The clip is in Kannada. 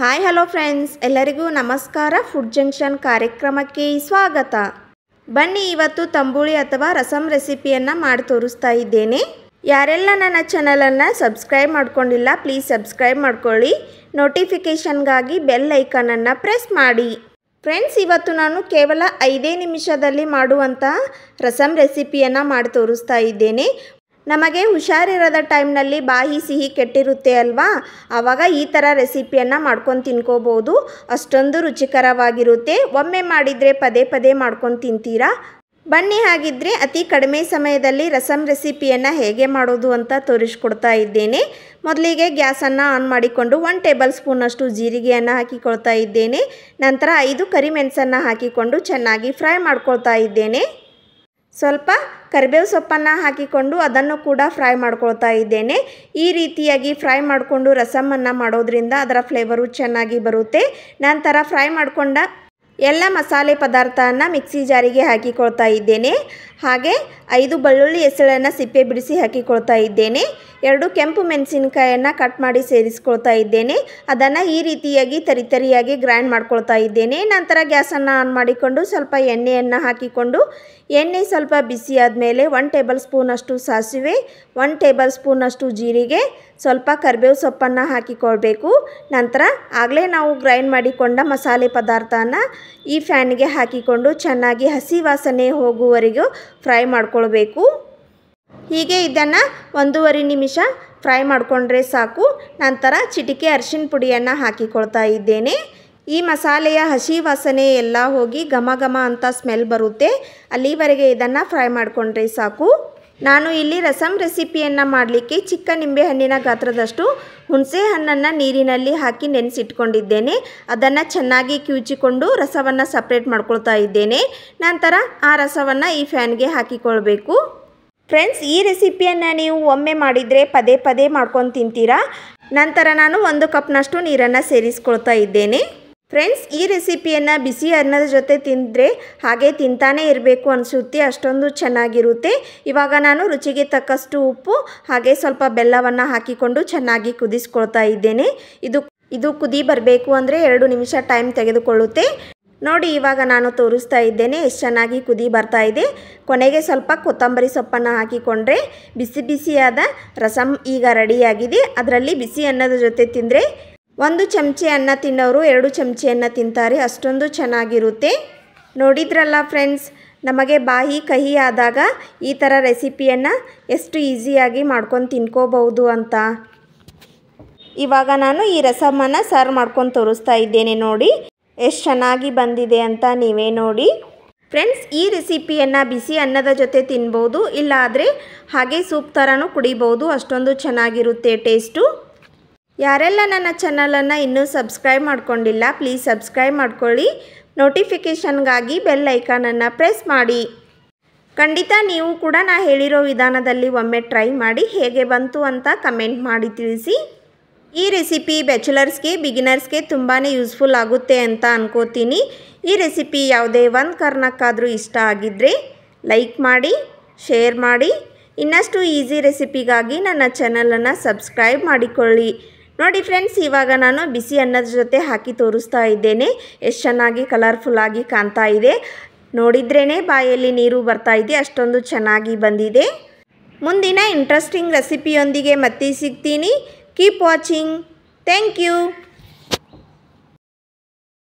ಹಾಯ್ ಹಲೋ ಫ್ರೆಂಡ್ಸ್ ಎಲ್ಲರಿಗೂ ನಮಸ್ಕಾರ ಫುಡ್ ಜಂಕ್ಷನ್ ಕಾರ್ಯಕ್ರಮಕ್ಕೆ ಸ್ವಾಗತ ಬನ್ನಿ ಇವತ್ತು ತಂಬುಳಿ ಅಥವಾ ರಸಂ ರೆಸಿಪಿಯನ್ನು ಮಾಡಿ ತೋರಿಸ್ತಾ ಇದ್ದೇನೆ ಯಾರೆಲ್ಲ ನನ್ನ ಚಾನಲನ್ನು ಸಬ್ಸ್ಕ್ರೈಬ್ ಮಾಡ್ಕೊಂಡಿಲ್ಲ ಪ್ಲೀಸ್ ಸಬ್ಸ್ಕ್ರೈಬ್ ಮಾಡ್ಕೊಳ್ಳಿ ನೋಟಿಫಿಕೇಷನ್ಗಾಗಿ ಬೆಲ್ ಐಕನನ್ನು ಪ್ರೆಸ್ ಮಾಡಿ ಫ್ರೆಂಡ್ಸ್ ಇವತ್ತು ನಾನು ಕೇವಲ ಐದೇ ನಿಮಿಷದಲ್ಲಿ ಮಾಡುವಂಥ ರಸಂ ರೆಸಿಪಿಯನ್ನು ಮಾಡಿ ತೋರಿಸ್ತಾ ಇದ್ದೇನೆ ನಮಗೆ ಹುಷಾರಿರದ ಟೈಮ್ನಲ್ಲಿ ಬಾಯಿ ಸಿಹಿ ಕೆಟ್ಟಿರುತ್ತೆ ಅಲ್ವಾ ಆವಾಗ ಈ ಥರ ರೆಸಿಪಿಯನ್ನು ಮಾಡ್ಕೊಂಡು ತಿನ್ಕೋಬೋದು ಅಷ್ಟೊಂದು ರುಚಿಕರವಾಗಿರುತ್ತೆ ಒಮ್ಮೆ ಮಾಡಿದರೆ ಪದೇ ಪದೇ ಮಾಡ್ಕೊಂಡು ತಿಂತೀರಾ ಬನ್ನಿ ಹಾಗಿದ್ದರೆ ಅತಿ ಕಡಿಮೆ ಸಮಯದಲ್ಲಿ ರಸಮ್ ರೆಸಿಪಿಯನ್ನು ಹೇಗೆ ಮಾಡೋದು ಅಂತ ತೋರಿಸ್ಕೊಡ್ತಾ ಇದ್ದೇನೆ ಮೊದಲಿಗೆ ಗ್ಯಾಸನ್ನು ಆನ್ ಮಾಡಿಕೊಂಡು ಒನ್ ಟೇಬಲ್ ಸ್ಪೂನಷ್ಟು ಜೀರಿಗೆಯನ್ನು ಹಾಕಿಕೊಳ್ತಾ ಇದ್ದೇನೆ ನಂತರ ಐದು ಕರಿಮೆಣಸನ್ನು ಹಾಕಿಕೊಂಡು ಚೆನ್ನಾಗಿ ಫ್ರೈ ಮಾಡ್ಕೊಳ್ತಾ ಇದ್ದೇನೆ ಸ್ವಲ್ಪ ಕರಿಬೇವು ಸೊಪ್ಪನ್ನು ಹಾಕಿಕೊಂಡು ಅದನ್ನು ಕೂಡ ಫ್ರೈ ಮಾಡ್ಕೊಳ್ತಾ ಇದ್ದೇನೆ ಈ ರೀತಿಯಾಗಿ ಫ್ರೈ ಮಾಡಿಕೊಂಡು ರಸಮನ್ನು ಮಾಡೋದ್ರಿಂದ ಅದರ ಫ್ಲೇವರು ಚೆನ್ನಾಗಿ ಬರುತ್ತೆ ನಂತರ ಫ್ರೈ ಮಾಡಿಕೊಂಡ ಎಲ್ಲ ಮಸಾಲೆ ಪದಾರ್ಥನ ಮಿಕ್ಸಿ ಜಾರಿಗೆ ಹಾಕಿಕೊಳ್ತಾ ಇದ್ದೇನೆ ಹಾಗೆ ಐದು ಬೆಳ್ಳುಳ್ಳಿ ಹೆಸಳನ್ನು ಸಿಪ್ಪೆ ಬಿಡಿಸಿ ಹಾಕಿಕೊಳ್ತಾ ಇದ್ದೇನೆ ಎರಡು ಕೆಂಪು ಮೆಣಸಿನಕಾಯನ್ನು ಕಟ್ ಮಾಡಿ ಸೇರಿಸ್ಕೊಳ್ತಾ ಇದ್ದೇನೆ ಅದನ್ನು ಈ ರೀತಿಯಾಗಿ ತರಿತರಿಯಾಗಿ ಗ್ರೈಂಡ್ ಮಾಡ್ಕೊಳ್ತಾ ಇದ್ದೇನೆ ನಂತರ ಗ್ಯಾಸನ್ನು ಆನ್ ಮಾಡಿಕೊಂಡು ಸ್ವಲ್ಪ ಎಣ್ಣೆಯನ್ನು ಹಾಕಿಕೊಂಡು ಎಣ್ಣೆ ಸ್ವಲ್ಪ ಬಿಸಿ ಆದಮೇಲೆ ಒನ್ ಟೇಬಲ್ ಸ್ಪೂನಷ್ಟು ಸಾಸಿವೆ ಒನ್ ಟೇಬಲ್ ಸ್ಪೂನಷ್ಟು ಜೀರಿಗೆ ಸ್ವಲ್ಪ ಕರಿಬೇವು ಸೊಪ್ಪನ್ನು ಹಾಕಿಕೊಳ್ಬೇಕು ನಂತರ ಆಗಲೇ ನಾವು ಗ್ರೈಂಡ್ ಮಾಡಿಕೊಂಡ ಮಸಾಲೆ ಪದಾರ್ಥನ ಈ ಫ್ಯಾನ್ಗೆ ಹಾಕಿಕೊಂಡು ಚೆನ್ನಾಗಿ ಹಸಿ ವಾಸನೆ ಹೋಗುವವರೆಗೂ ಫ್ರೈ ಮಾಡ್ಕೊಳ್ಬೇಕು ಹೀಗೆ ಇದನ್ನು ಒಂದೂವರೆ ನಿಮಿಷ ಫ್ರೈ ಮಾಡಿಕೊಂಡ್ರೆ ಸಾಕು ನಂತರ ಚಿಟಿಕೆ ಅರಶಿನ ಪುಡಿಯನ್ನು ಹಾಕಿಕೊಳ್ತಾ ಇದ್ದೇನೆ ಈ ಮಸಾಲೆಯ ಹಸಿ ವಾಸನೆ ಎಲ್ಲ ಹೋಗಿ ಘಮ ಘಮ ಅಂತ ಸ್ಮೆಲ್ ಬರುತ್ತೆ ಅಲ್ಲಿವರೆಗೆ ಇದನ್ನು ಫ್ರೈ ಮಾಡಿಕೊಂಡ್ರೆ ಸಾಕು ನಾನು ಇಲ್ಲಿ ರಸಂ ರೆಸಿಪಿಯನ್ನು ಮಾಡಲಿಕ್ಕೆ ಚಿಕ್ಕ ನಿಂಬೆಹಣ್ಣಿನ ಗಾತ್ರದಷ್ಟು ಹುಣಸೆ ಹಣ್ಣನ್ನು ನೀರಿನಲ್ಲಿ ಹಾಕಿ ನೆನೆಸಿಟ್ಕೊಂಡಿದ್ದೇನೆ ಅದನ್ನು ಚೆನ್ನಾಗಿ ಕಿವುಚಿಕೊಂಡು ರಸವನ್ನು ಸಪ್ರೇಟ್ ಮಾಡ್ಕೊಳ್ತಾ ಇದ್ದೇನೆ ನಂತರ ಆ ರಸವನ್ನು ಈ ಫ್ಯಾನ್ಗೆ ಹಾಕಿಕೊಳ್ಬೇಕು ಫ್ರೆಂಡ್ಸ್ ಈ ರೆಸಿಪಿಯನ್ನು ನೀವು ಒಮ್ಮೆ ಮಾಡಿದರೆ ಪದೇ ಪದೇ ಮಾಡ್ಕೊಂಡು ತಿಂತೀರಾ ನಂತರ ನಾನು ಒಂದು ಕಪ್ನಷ್ಟು ನೀರನ್ನು ಸೇರಿಸ್ಕೊಳ್ತಾ ಇದ್ದೇನೆ ಫ್ರೆಂಡ್ಸ್ ಈ ರೆಸಿಪಿಯನ್ನು ಬಿಸಿ ಅನ್ನದ ಜೊತೆ ತಿಂದರೆ ಹಾಗೆ ತಿಂತಾನೇ ಇರಬೇಕು ಅನಿಸುತ್ತೆ ಅಷ್ಟೊಂದು ಚೆನ್ನಾಗಿರುತ್ತೆ ಇವಾಗ ನಾನು ರುಚಿಗೆ ತಕ್ಕಷ್ಟು ಉಪ್ಪು ಹಾಗೆ ಸ್ವಲ್ಪ ಬೆಲ್ಲವನ್ನು ಹಾಕಿಕೊಂಡು ಚೆನ್ನಾಗಿ ಕುದಿಸ್ಕೊಳ್ತಾ ಇದ್ದೇನೆ ಇದು ಇದು ಕುದಿ ಬರಬೇಕು ಅಂದರೆ ಎರಡು ನಿಮಿಷ ಟೈಮ್ ತೆಗೆದುಕೊಳ್ಳುತ್ತೆ ನೋಡಿ ಇವಾಗ ನಾನು ತೋರಿಸ್ತಾ ಇದ್ದೇನೆ ಎಷ್ಟು ಚೆನ್ನಾಗಿ ಕುದಿ ಬರ್ತಾ ಇದೆ ಕೊನೆಗೆ ಸ್ವಲ್ಪ ಕೊತ್ತಂಬರಿ ಸೊಪ್ಪನ್ನು ಹಾಕಿಕೊಂಡ್ರೆ ಬಿಸಿ ಬಿಸಿಯಾದ ರಸಂ ಈಗ ರೆಡಿಯಾಗಿದೆ ಅದರಲ್ಲಿ ಬಿಸಿ ಅನ್ನದ ಜೊತೆ ತಿಂದರೆ ಒಂದು ಚಮಚೆ ಅನ್ನ ತಿನ್ನೋರು ಎರಡು ಚಮಚೆಯನ್ನು ತಿಂತಾರೆ ಅಷ್ಟೊಂದು ಚೆನ್ನಾಗಿರುತ್ತೆ ನೋಡಿದ್ರಲ್ಲ ಫ್ರೆಂಡ್ಸ್ ನಮಗೆ ಬಾಯಿ ಕಹಿ ಆದಾಗ ಈ ಥರ ರೆಸಿಪಿಯನ್ನು ಎಷ್ಟು ಈಸಿಯಾಗಿ ಮಾಡ್ಕೊಂಡು ತಿನ್ಕೋಬಹುದು ಅಂತ ಇವಾಗ ನಾನು ಈ ರಸಮನ್ನು ಸರ್ವ್ ಮಾಡ್ಕೊಂಡು ತೋರಿಸ್ತಾ ಇದ್ದೇನೆ ನೋಡಿ ಎಷ್ಟು ಚೆನ್ನಾಗಿ ಬಂದಿದೆ ಅಂತ ನೀವೇ ನೋಡಿ ಫ್ರೆಂಡ್ಸ್ ಈ ರೆಸಿಪಿಯನ್ನು ಬಿಸಿ ಅನ್ನದ ಜೊತೆ ತಿನ್ಬೋದು ಇಲ್ಲಾದರೆ ಹಾಗೆ ಸೂಪ್ ಥರನೂ ಕುಡಿಬೋದು ಅಷ್ಟೊಂದು ಚೆನ್ನಾಗಿರುತ್ತೆ ಟೇಸ್ಟು ಯಾರೆಲ್ಲ ನನ್ನ ಚಾನಲನ್ನು ಇನ್ನೂ ಸಬ್ಸ್ಕ್ರೈಬ್ ಮಾಡ್ಕೊಂಡಿಲ್ಲ ಪ್ಲೀಸ್ ಸಬ್ಸ್ಕ್ರೈಬ್ ಮಾಡ್ಕೊಳ್ಳಿ ನೋಟಿಫಿಕೇಷನ್ಗಾಗಿ ಬೆಲ್ ಐಕಾನನ್ನು ಪ್ರೆಸ್ ಮಾಡಿ ಖಂಡಿತ ನೀವು ಕೂಡ ನಾ ಹೇಳಿರೋ ವಿಧಾನದಲ್ಲಿ ಒಮ್ಮೆ ಟ್ರೈ ಮಾಡಿ ಹೇಗೆ ಬಂತು ಅಂತ ಕಮೆಂಟ್ ಮಾಡಿ ತಿಳಿಸಿ ಈ ರೆಸಿಪಿ ಬ್ಯಾಚುಲರ್ಸ್ಗೆ ಬಿಗಿನರ್ಸ್ಗೆ ತುಂಬಾ ಯೂಸ್ಫುಲ್ ಆಗುತ್ತೆ ಅಂತ ಅನ್ಕೋತೀನಿ ಈ ರೆಸಿಪಿ ಯಾವುದೇ ಒಂದು ಕಾರಣಕ್ಕಾದರೂ ಇಷ್ಟ ಆಗಿದ್ದರೆ ಲೈಕ್ ಮಾಡಿ ಶೇರ್ ಮಾಡಿ ಇನ್ನಷ್ಟು ಈಸಿ ರೆಸಿಪಿಗಾಗಿ ನನ್ನ ಚಾನಲನ್ನು ಸಬ್ಸ್ಕ್ರೈಬ್ ಮಾಡಿಕೊಳ್ಳಿ ನೋಡಿ ಫ್ರೆಂಡ್ಸ್ ಇವಾಗ ನಾನು ಬಿಸಿ ಅನ್ನದ ಜೊತೆ ಹಾಕಿ ತೋರಿಸ್ತಾ ಇದ್ದೇನೆ ಎಷ್ಟು ಚೆನ್ನಾಗಿ ಕಲರ್ಫುಲ್ಲಾಗಿ ಕಾಣ್ತಾ ಇದೆ ನೋಡಿದ್ರೇ ಬಾಯಲ್ಲಿ ನೀರು ಬರ್ತಾ ಇದೆ ಅಷ್ಟೊಂದು ಚೆನ್ನಾಗಿ ಬಂದಿದೆ ಮುಂದಿನ ಇಂಟ್ರೆಸ್ಟಿಂಗ್ ರೆಸಿಪಿಯೊಂದಿಗೆ ಮತ್ತೆ ಸಿಗ್ತೀನಿ ಕೀಪ್ ವಾಚಿಂಗ್ ಥ್ಯಾಂಕ್ ಯು